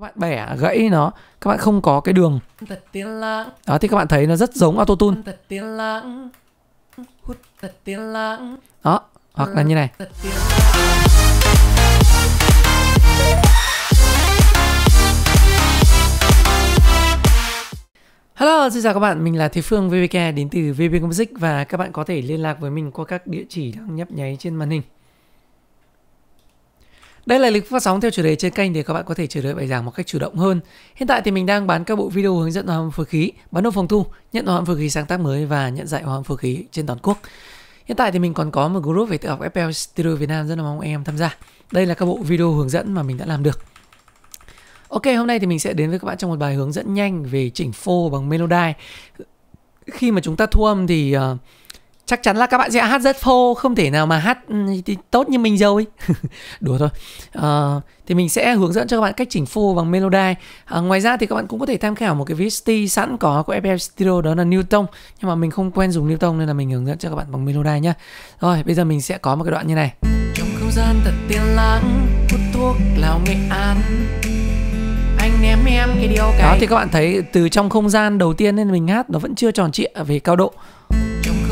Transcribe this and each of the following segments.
các bạn bẻ gãy nó các bạn không có cái đường đó thì các bạn thấy nó rất giống autotune đó hoặc là như này Hello, xin chào các bạn, mình là Thế Phương VBK đến từ VB Music và các bạn có thể liên lạc với mình qua các địa chỉ đang nhấp nháy trên màn hình. Đây là lịch phát sóng theo chủ đề trên kênh để các bạn có thể chờ đợi bài giảng một cách chủ động hơn. Hiện tại thì mình đang bán các bộ video hướng dẫn hòa âm phối khí, bán nộp phòng thu, nhận hòa âm phối khí sáng tác mới và nhận dạy hòa âm phối khí trên toàn quốc. Hiện tại thì mình còn có một group về tự học FPL Studio Việt Nam rất là mong em tham gia. Đây là các bộ video hướng dẫn mà mình đã làm được. Ok, hôm nay thì mình sẽ đến với các bạn trong một bài hướng dẫn nhanh về chỉnh phô bằng Melody. Khi mà chúng ta thu âm thì uh, chắc chắn là các bạn sẽ hát rất phô không thể nào mà hát ừ, tốt như mình rồi đùa thôi à, thì mình sẽ hướng dẫn cho các bạn cách chỉnh phô bằng melody à, ngoài ra thì các bạn cũng có thể tham khảo một cái VST sẵn có của FL Studio đó là Newton nhưng mà mình không quen dùng Newton nên là mình hướng dẫn cho các bạn bằng melody nhá rồi bây giờ mình sẽ có một cái đoạn như này trong không gian thật tiên lãng hút thuốc lào nghệ an đó thì các bạn thấy từ trong không gian đầu tiên nên mình hát nó vẫn chưa tròn trịa về cao độ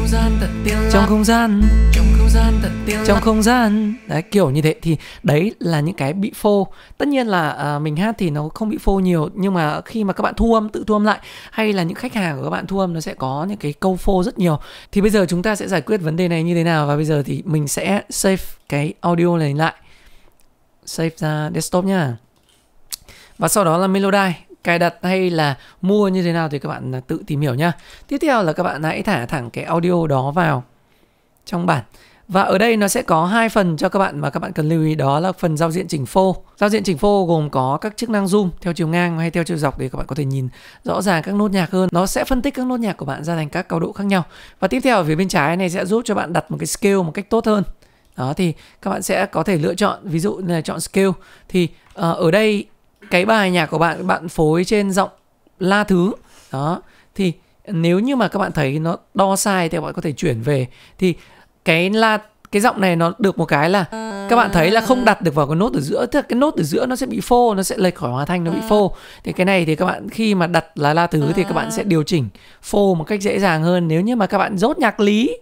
gian tận tiên trong không gian trong không gian tận tiên trong không gian đấy kiểu như thế thì đấy là những cái bị phô tất nhiên là à, mình hát thì nó không bị phô nhiều nhưng mà khi mà các bạn thu âm tự thu âm lại hay là những khách hàng của các bạn thu âm nó sẽ có những cái câu phô rất nhiều thì bây giờ chúng ta sẽ giải quyết vấn đề này như thế nào và bây giờ thì mình sẽ save cái audio này lại save ra desktop nhá và sau đó là melody cài đặt hay là mua như thế nào thì các bạn à, tự tìm hiểu nhá. Tiếp theo là các bạn hãy thả thẳng cái audio đó vào trong bản. Và ở đây nó sẽ có hai phần cho các bạn mà các bạn cần lưu ý đó là phần giao diện chỉnh phô. Giao diện chỉnh phô gồm có các chức năng zoom theo chiều ngang hay theo chiều dọc để các bạn có thể nhìn rõ ràng các nốt nhạc hơn. Nó sẽ phân tích các nốt nhạc của bạn ra thành các cao độ khác nhau. Và tiếp theo ở phía bên trái này sẽ giúp cho bạn đặt một cái scale một cách tốt hơn. Đó thì các bạn sẽ có thể lựa chọn ví dụ như là chọn scale thì uh, ở đây cái bài nhạc của bạn bạn phối trên giọng la thứ đó thì nếu như mà các bạn thấy nó đo sai thì các bạn có thể chuyển về thì cái la cái giọng này nó được một cái là các bạn thấy là không đặt được vào cái nốt ở giữa tức là cái nốt ở giữa nó sẽ bị phô nó sẽ lệch khỏi hòa thanh nó bị ừ. phô thì cái này thì các bạn khi mà đặt là la thứ thì các bạn à. sẽ điều chỉnh phô một cách dễ dàng hơn nếu như mà các bạn rốt nhạc lý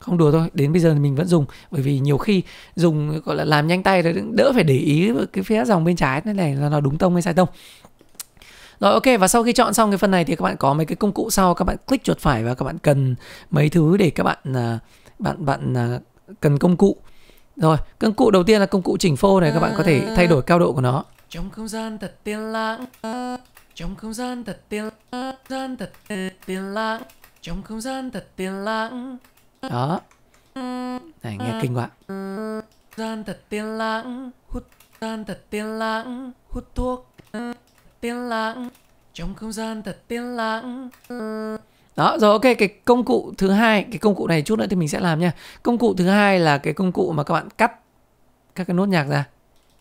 không đùa thôi đến bây giờ mình vẫn dùng bởi vì nhiều khi dùng gọi là làm nhanh tay rồi đỡ phải để ý cái phía dòng bên trái này, này là nó đúng tông hay sai tông rồi ok và sau khi chọn xong cái phần này thì các bạn có mấy cái công cụ sau các bạn click chuột phải và các bạn cần mấy thứ để các bạn à, bạn bạn à, cần công cụ rồi công cụ đầu tiên là công cụ chỉnh phô này các bạn có thể thay đổi cao độ của nó trong không gian thật tiên lãng trong không gian thật tiên lãng trong không gian thật tiên lãng đó này nghe kinh quá gian thật tiên lãng hút gian thật tiên lãng hút thuốc tiên lãng trong không gian thật tiên lãng đó rồi ok cái công cụ thứ hai cái công cụ này chút nữa thì mình sẽ làm nha công cụ thứ hai là cái công cụ mà các bạn cắt các cái nốt nhạc ra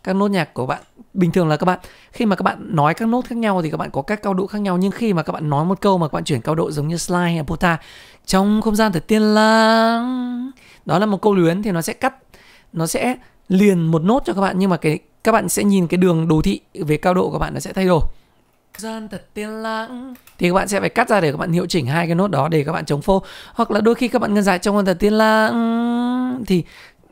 các nốt nhạc của bạn bình thường là các bạn khi mà các bạn nói các nốt khác nhau thì các bạn có các cao độ khác nhau nhưng khi mà các bạn nói một câu mà các bạn chuyển cao độ giống như slide hay pota trong không gian thật tiên lãng đó là một câu luyến thì nó sẽ cắt nó sẽ liền một nốt cho các bạn nhưng mà cái các bạn sẽ nhìn cái đường đồ thị về cao độ của bạn nó sẽ thay đổi gian thật tiên lãng thì các bạn sẽ phải cắt ra để các bạn hiệu chỉnh hai cái nốt đó để các bạn chống phô hoặc là đôi khi các bạn ngân dài trong gian thật tiên lãng thì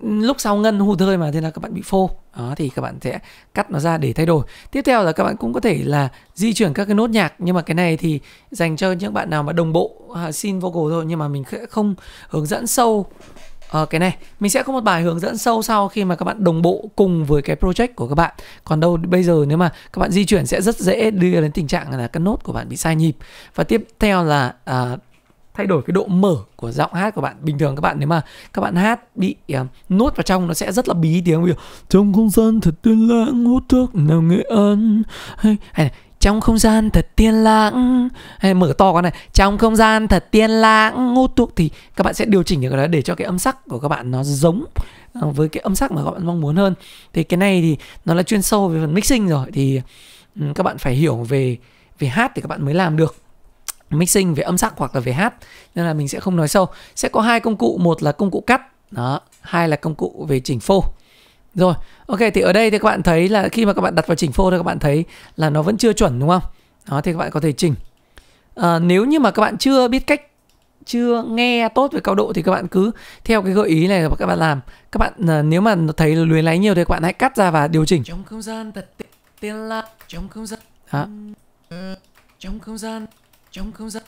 lúc sau ngân hụt hơi mà thế là các bạn bị phô đó thì các bạn sẽ cắt nó ra để thay đổi tiếp theo là các bạn cũng có thể là di chuyển các cái nốt nhạc nhưng mà cái này thì dành cho những bạn nào mà đồng bộ à, xin vocal thôi nhưng mà mình sẽ không hướng dẫn sâu à, cái này mình sẽ có một bài hướng dẫn sâu sau khi mà các bạn đồng bộ cùng với cái project của các bạn còn đâu bây giờ nếu mà các bạn di chuyển sẽ rất dễ đưa đến tình trạng là các nốt của bạn bị sai nhịp và tiếp theo là à, thay đổi cái độ mở của giọng hát của bạn bình thường các bạn nếu mà các bạn hát bị uh, nuốt vào trong nó sẽ rất là bí tiếng ví trong không gian thật tiên lãng hút thuốc nào nghệ an hay, hay này, trong không gian thật tiên lãng hay mở to con này trong không gian thật tiên lãng hút thuốc thì các bạn sẽ điều chỉnh được cái đó để cho cái âm sắc của các bạn nó giống ờ, với cái âm sắc mà các bạn mong muốn hơn thì cái này thì nó là chuyên sâu về phần mixing rồi thì ừ, các bạn phải hiểu về về hát thì các bạn mới làm được mixing về âm sắc hoặc là về hát nên là mình sẽ không nói sâu sẽ có hai công cụ một là công cụ cắt đó hai là công cụ về chỉnh phô rồi ok thì ở đây thì các bạn thấy là khi mà các bạn đặt vào chỉnh phô thì các bạn thấy là nó vẫn chưa chuẩn đúng không đó thì các bạn có thể chỉnh à, nếu như mà các bạn chưa biết cách chưa nghe tốt về cao độ thì các bạn cứ theo cái gợi ý này mà các bạn làm các bạn ờ, nếu mà thấy luyến láy nhiều thì các bạn hãy cắt ra và điều chỉnh trong không gian thật tiên là trong không gian trong không gian trong không gian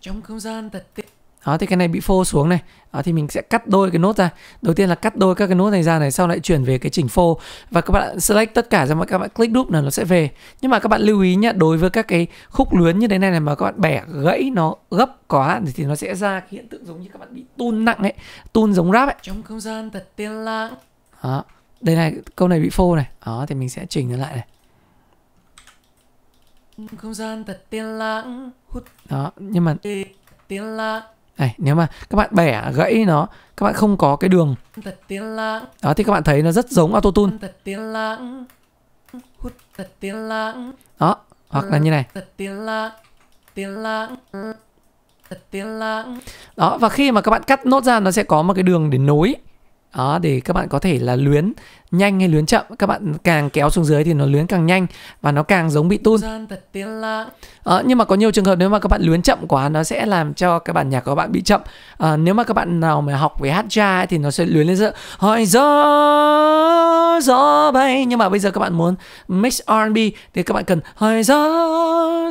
trong không gian thật tệ đó thì cái này bị phô xuống này đó, thì mình sẽ cắt đôi cái nốt ra đầu tiên là cắt đôi các cái nốt này ra này sau lại chuyển về cái chỉnh phô và các bạn select tất cả ra mà các bạn click đúp là nó sẽ về nhưng mà các bạn lưu ý nhá đối với các cái khúc luyến như thế này này mà các bạn bẻ gãy nó gấp quá thì nó sẽ ra cái hiện tượng giống như các bạn bị tun nặng ấy tun giống rap ấy trong không gian thật tiên lãng đó đây này câu này bị phô này đó thì mình sẽ chỉnh nó lại này không gian thật tiên lãng hút đó nhưng mà tiếng la này nếu mà các bạn bẻ gãy nó các bạn không có cái đường đó thì các bạn thấy nó rất giống auto tune đó hoặc là như này đó và khi mà các bạn cắt nốt ra nó sẽ có một cái đường để nối đó để các bạn có thể là luyến nhanh hay luyến chậm các bạn càng kéo xuống dưới thì nó luyến càng nhanh và nó càng giống bị tun à, nhưng mà có nhiều trường hợp nếu mà các bạn luyến chậm quá nó sẽ làm cho cái bản nhạc của các bạn bị chậm à, nếu mà các bạn nào mà học về hát cha thì nó sẽ luyến lên giữa hỏi gió gió bay nhưng mà bây giờ các bạn muốn mix R&B thì các bạn cần hỏi gió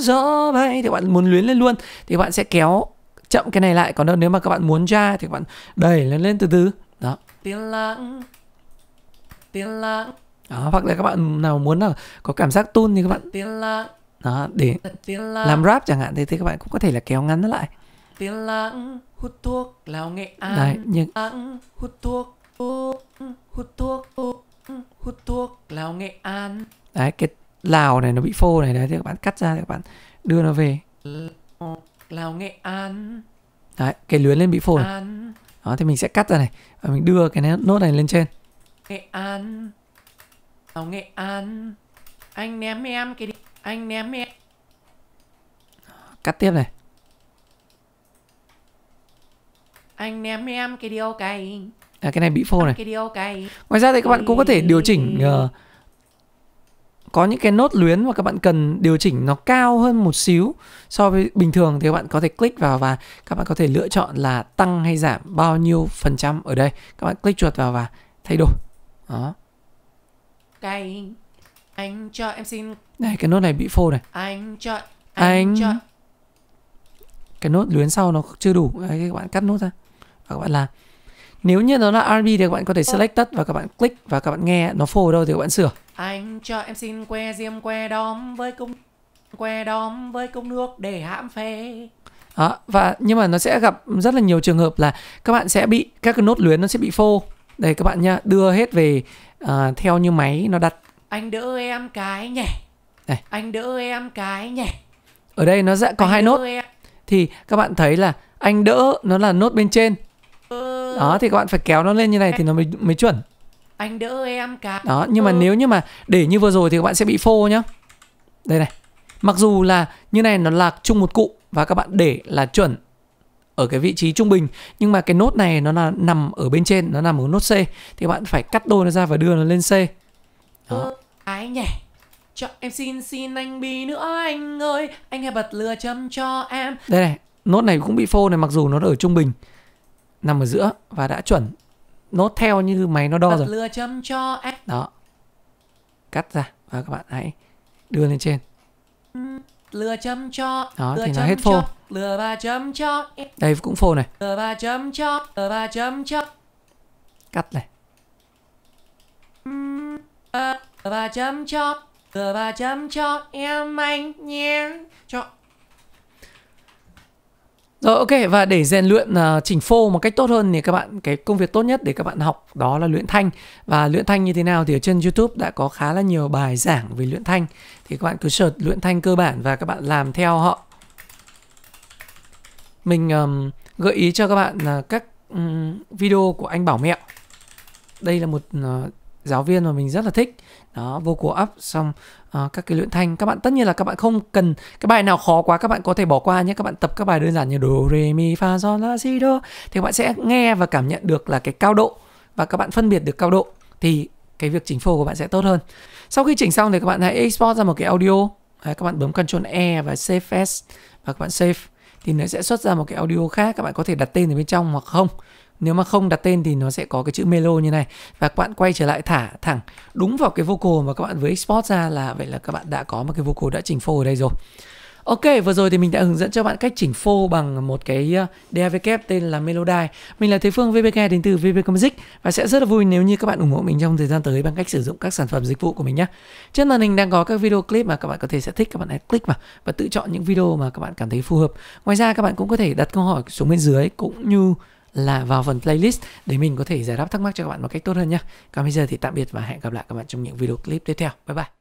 gió bay thì bạn muốn luyến lên luôn thì bạn sẽ kéo chậm cái này lại còn nếu mà các bạn muốn ra thì các bạn đẩy lên lên từ từ đó tiếng lãng tiếng lãng đó hoặc là các bạn nào muốn là có cảm giác tun thì các bạn tiếng lãng đó để làm rap chẳng hạn thì, thì các bạn cũng có thể là kéo ngắn nó lại tiếng lãng hút thuốc lào nghệ an đấy nhưng lãng hút thuốc hút thuốc hút thuốc lào nghệ an đấy cái lào này nó bị phô này đấy thì các bạn cắt ra thì các bạn đưa nó về lào nghệ an đấy cái luyến lên bị phô này đó thì mình sẽ cắt ra này và mình đưa cái nốt này lên trên nghệ an tàu nghệ an anh ném em cái đi anh ném em cắt tiếp này anh ném em cái điều cay à, cái này bị phô này cái điều cay ngoài ra thì các bạn cũng có thể điều chỉnh uh, có những cái nốt luyến mà các bạn cần điều chỉnh nó cao hơn một xíu so với bình thường thì các bạn có thể click vào và các bạn có thể lựa chọn là tăng hay giảm bao nhiêu phần trăm ở đây các bạn click chuột vào và thay đổi đó đây anh cho em xin này cái nốt này bị phô này anh cho anh, anh... cho cái nốt luyến sau nó chưa đủ đấy, các bạn cắt nốt ra và các bạn làm nếu như nó là RB thì các bạn có thể ờ. select tất và các bạn click và các bạn nghe nó phô ở đâu thì các bạn sửa anh cho em xin que diêm que đóm với công que đóm với cung nước để hãm phê. Đó, ờ, và nhưng mà nó sẽ gặp rất là nhiều trường hợp là các bạn sẽ bị các cái nốt luyến nó sẽ bị phô. Đây các bạn nhá, đưa hết về uh, theo như máy nó đặt. Anh đỡ em cái nhỉ. Đây. Anh đỡ em cái nhỉ. Ở đây nó sẽ có anh hai nốt. Em. Thì các bạn thấy là anh đỡ nó là nốt bên trên. Ừ. Đó thì các bạn phải kéo nó lên như này thì nó mới mới chuẩn anh đỡ em cả đó nhưng mà ừ. nếu như mà để như vừa rồi thì các bạn sẽ bị phô nhá đây này mặc dù là như này nó là chung một cụ và các bạn để là chuẩn ở cái vị trí trung bình nhưng mà cái nốt này nó là nằm ở bên trên nó nằm ở nốt C thì bạn phải cắt đôi nó ra và đưa nó lên C đó ái ừ, nhỉ cho em xin xin anh bi nữa anh ơi anh hãy bật lửa châm cho em đây này nốt này cũng bị phô này mặc dù nó ở trung bình nằm ở giữa và đã chuẩn nó theo như máy nó đo Bật rồi lừa chấm cho em đó cắt ra và các bạn hãy đưa lên trên lừa chấm cho đó lừa thì nó hết phô lừa ba chấm cho đây cũng phô này lừa ba chấm cho lừa ba chấm cho cắt này lừa ba chấm cho lừa ba chấm cho em anh nhé cho rồi ok và để rèn luyện uh, chỉnh phô một cách tốt hơn thì các bạn cái công việc tốt nhất để các bạn học đó là luyện thanh và luyện thanh như thế nào thì ở trên YouTube đã có khá là nhiều bài giảng về luyện thanh thì các bạn cứ search luyện thanh cơ bản và các bạn làm theo họ. Mình um, gợi ý cho các bạn là uh, các um, video của anh Bảo Mẹo. Đây là một uh, giáo viên mà mình rất là thích đó vocal up xong uh, các cái luyện thanh các bạn tất nhiên là các bạn không cần cái bài nào khó quá các bạn có thể bỏ qua nhé các bạn tập các bài đơn giản như do re mi fa sol la si đó thì các bạn sẽ nghe và cảm nhận được là cái cao độ và các bạn phân biệt được cao độ thì cái việc chỉnh phô của bạn sẽ tốt hơn sau khi chỉnh xong thì các bạn hãy export ra một cái audio Đấy, các bạn bấm control E và Save As và các bạn save thì nó sẽ xuất ra một cái audio khác các bạn có thể đặt tên ở bên trong hoặc không nếu mà không đặt tên thì nó sẽ có cái chữ Melo như này và các bạn quay trở lại thả thẳng đúng vào cái vocal mà các bạn vừa export ra là vậy là các bạn đã có một cái vocal đã chỉnh phô ở đây rồi Ok, vừa rồi thì mình đã hướng dẫn cho bạn cách chỉnh phô bằng một cái ờ, DAW tên là Melody. Mình là Thế Phương VBK đến từ VBK Music và sẽ rất là vui nếu như các bạn ủng hộ mình trong thời gian tới bằng cách sử dụng các sản phẩm dịch vụ của mình nhé. Trên màn hình đang có các video clip mà các bạn có thể sẽ thích, các bạn hãy click vào và tự chọn những video mà các bạn cảm thấy phù hợp. Ngoài ra các bạn cũng có thể đặt câu hỏi xuống bên dưới cũng như là vào phần playlist để mình có thể giải đáp thắc mắc cho các bạn một cách tốt hơn nhé. Còn bây giờ thì tạm biệt và hẹn gặp lại các bạn trong những video clip tiếp theo. Bye bye.